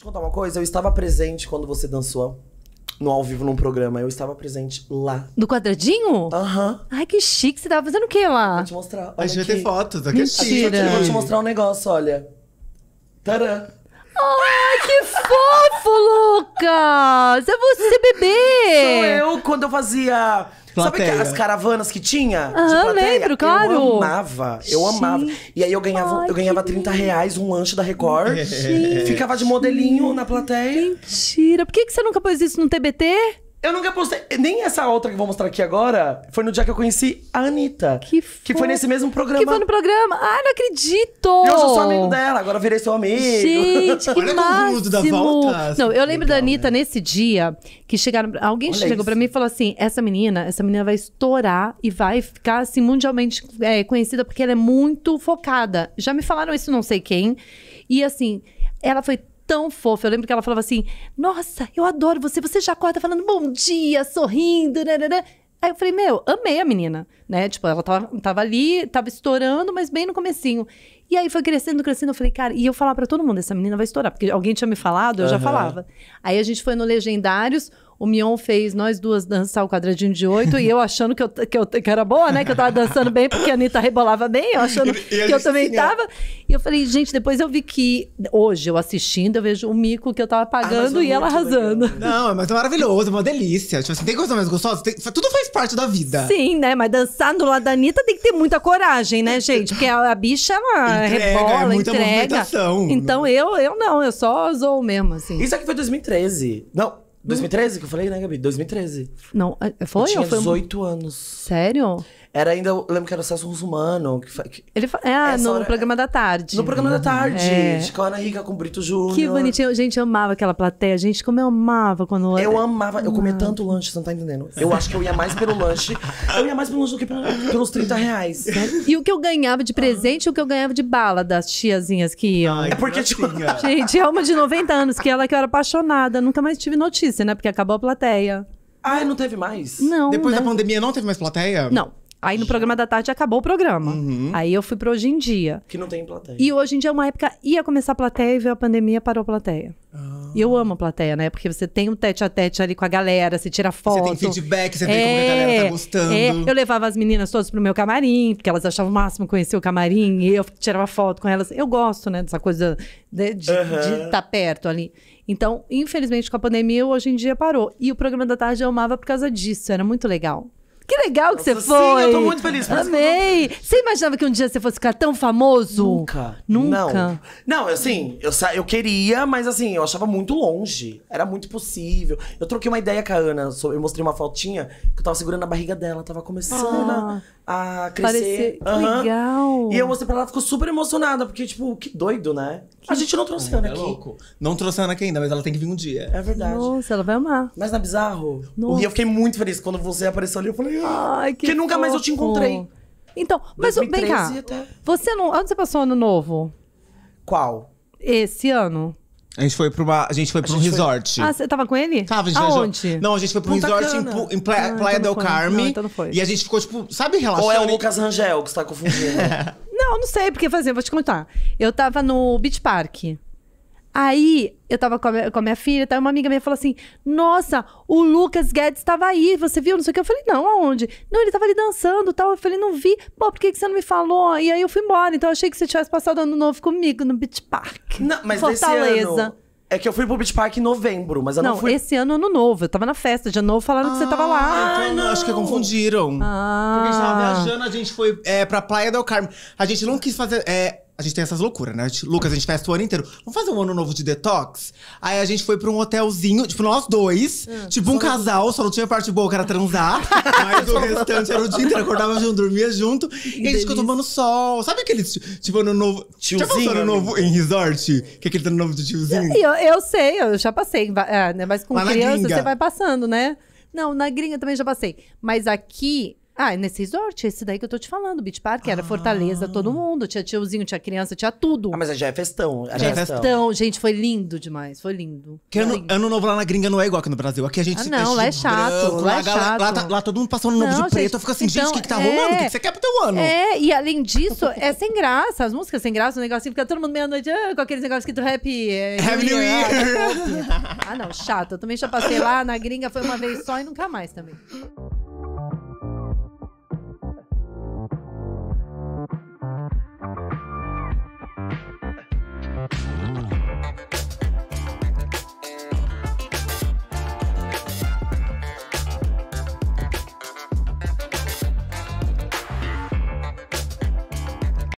Te contar uma coisa. Eu estava presente quando você dançou no ao vivo num programa. Eu estava presente lá. No quadradinho? Aham. Ai, que chique. Você tava fazendo o quê lá? Vou te mostrar. Olha A gente vai aqui. ter fotos. Aqui tá? é Mentira. chique. Eu vou te mostrar um negócio, olha. Tadã. Ai, que fofo, Lucas! É você, bebê! Sou eu quando eu fazia. Plateia. Sabe as caravanas que tinha? Aham, lembro, claro. Eu amava, eu Gente. amava. E aí eu ganhava, Ai, eu ganhava 30 reais um lanche da Record. Gente. Ficava de modelinho na plateia. Mentira. Por que, que você nunca pôs isso no TBT? Eu nunca postei. Nem essa outra que eu vou mostrar aqui agora foi no dia que eu conheci a Anitta. Que, foi. que foi nesse mesmo programa. Que foi no programa? Ah, não acredito! eu sou amigo dela, agora virei seu amigo. Gente, que Olha máximo. da volta. Não, eu assim, lembro Legal, da Anitta né? nesse dia que chegaram. Alguém Olha chegou para pra mim e falou assim: essa menina, essa menina vai estourar e vai ficar assim, mundialmente é, conhecida porque ela é muito focada. Já me falaram isso, não sei quem. E assim, ela foi tão fofa. Eu lembro que ela falava assim: Nossa, eu adoro você. Você já acorda falando bom dia, sorrindo, né? Aí eu falei, meu, amei a menina, né? Tipo, ela tava, tava ali, tava estourando, mas bem no comecinho. E aí foi crescendo, crescendo. Eu falei, cara, e eu falava para todo mundo: essa menina vai estourar, porque alguém tinha me falado, eu uhum. já falava. Aí a gente foi no Legendários, o Mion fez nós duas dançar o quadradinho de oito e eu achando que eu, que eu que era boa, né? Que eu tava dançando bem, porque a Anitta rebolava bem, eu achando que eu também tinha... tava. E eu falei, gente, depois eu vi que hoje, eu assistindo, eu vejo o mico que eu tava ah, pagando ah, e ela arrasando. Legal. Não, mas é maravilhoso, é uma delícia. Tipo assim, tem coisa mais gostosa? Tem... tudo faz parte da vida. Sim, né? Mas dançar do lado da Anitta tem que ter muita coragem, né, gente? Porque a, a bicha, ela entrega, é rebola, é muita entrega. Então né? eu, eu não, eu só zoou mesmo, assim. Isso aqui foi 2013. Não. 2013 que eu falei, né, Gabi? 2013. Não, é, é, foi? Eu tinha ou foi 18 um... anos. Sério? Era ainda, eu lembro que era o Celso Russumano. Que, que Ele É, no hora... programa da tarde. No programa uhum. da tarde, é. de Ana Rica com Brito Júnior. Que bonitinho. Gente, eu amava aquela plateia. Gente, como eu amava quando... Eu amava, amava. eu comia uhum. tanto lanche, você não tá entendendo. Eu acho que eu ia mais pelo lanche. Eu ia mais pelo lanche do que pelos 30 reais. E o que eu ganhava de presente e o que eu ganhava de bala das tiazinhas que iam. Ai, é porque, tinha tipo, Gente, é uma de 90 anos, que ela que eu era apaixonada. Nunca mais tive notícia, né? Porque acabou a plateia. Ah, não teve mais? Não. Depois né? da pandemia não teve mais plateia? Não. Aí no programa da tarde acabou o programa. Uhum. Aí eu fui para hoje em dia. Que não tem plateia. E hoje em dia é uma época ia começar a plateia e veio a pandemia parou a plateia. Ah. E eu amo a plateia, né? Porque você tem um tete a tete ali com a galera, você tira foto. Você tem feedback, você é, vê como a galera tá é, é. gostando. É. Eu levava as meninas todas pro meu camarim, porque elas achavam o máximo conhecer o camarim, e eu tirava foto com elas. Eu gosto, né, dessa coisa né, de estar uhum. tá perto ali. Então, infelizmente, com a pandemia, hoje em dia parou. E o programa da tarde eu amava por causa disso, era muito legal. Que legal que você foi. Sim, eu tô muito feliz. Amei. Não... Você imaginava que um dia você fosse ficar tão famoso? Nunca. Nunca? Não, não assim, eu, eu queria, mas assim, eu achava muito longe. Era muito possível. Eu troquei uma ideia com a Ana, eu mostrei uma fotinha que eu tava segurando a barriga dela, tava começando ah, a, crescer. Parece... Uhum. legal. E eu mostrei pra ela, ficou super emocionada, porque tipo, que doido, né? Que... A gente não trouxe a Ana é aqui. Louco. Não trouxe a Ana aqui ainda, mas ela tem que vir um dia. É verdade. Nossa, ela vai amar. Mas é Bizarro, Nossa. eu fiquei muito feliz quando você apareceu ali, eu falei, Ai, que, que nunca mais eu te encontrei. Então, mas vem cá. Até... Você não. Onde você passou ano novo? Qual? Esse ano. A gente foi pra uma. A gente foi pra um resort. Foi... Ah, você tava com ele? Tava, a gente Aonde? Não, a gente foi pra um resort em, em Playa, ah, então Playa então del Carmen. Não, então não foi. E a gente ficou, tipo, sabe, relaxando. Ou é o Lucas Rangel que você tá confundindo? não, não sei, porque, por exemplo, vou te contar. Eu tava no Beach Park. Aí, eu tava com a, minha, com a minha filha, tá? uma amiga minha falou assim: Nossa, o Lucas Guedes tava aí, você viu? Não sei o que. Eu falei: Não, aonde? Não, ele tava ali dançando tal. Eu falei: Não vi. Pô, por que, que você não me falou? E aí eu fui embora. Então eu achei que você tivesse passado ano novo comigo no Beach Park. Não, mas Fortaleza. Ano, é que eu fui pro Beach Park em novembro, mas eu não, não fui. esse ano, ano novo. Eu tava na festa de ano novo falando ah, que você tava lá. Ah, então, não. acho que confundiram. Ah. Porque a gente tava ah. viajando, a gente foi é, pra Praia del Carmo. A gente não quis fazer. É, a gente tem essas loucuras, né? A gente, Lucas, a gente festa tá o ano inteiro. Vamos fazer um ano novo de detox? Aí a gente foi pra um hotelzinho, tipo, nós dois. Hum, tipo, um casal, só não tinha parte boa, que era transar. mas o restante era o dia inteiro, acordava junto, dormia junto. Que e a gente ficou tomando sol. Sabe aquele, tipo, ano novo… Tiozinho. Já ano novo em resort? Que é aquele ano novo de tiozinho? Eu, eu sei, eu já passei. É, né, Mas com Lá criança, você vai passando, né? Não, na gringa também já passei. Mas aqui, ah, é nesse resort, é esse daí que eu tô te falando, Beach Park, era ah. Fortaleza, todo mundo, tinha tiozinho, tinha criança, tinha tudo. Ah, mas já é festão. Já, é já é festão. festão. Gente, foi lindo demais, foi lindo. Que ano, ano novo lá na gringa não é igual que no Brasil. Aqui a gente ah, não, lá é chato, branco, lá, é chato. Lá, tá, lá, lá, todo mundo passando no novo de gente, preto, eu fico assim, então, gente, o que, que tá é, rolando? O que, que, você quer pro teu ano? É, e além disso, é sem graça, as músicas sem graça, o negócio fica todo mundo meia-noite ah, com aqueles negócios escrito happy. É, happy New Year. ah, não, chato. Eu também já passei lá na gringa, foi uma vez só e nunca mais também.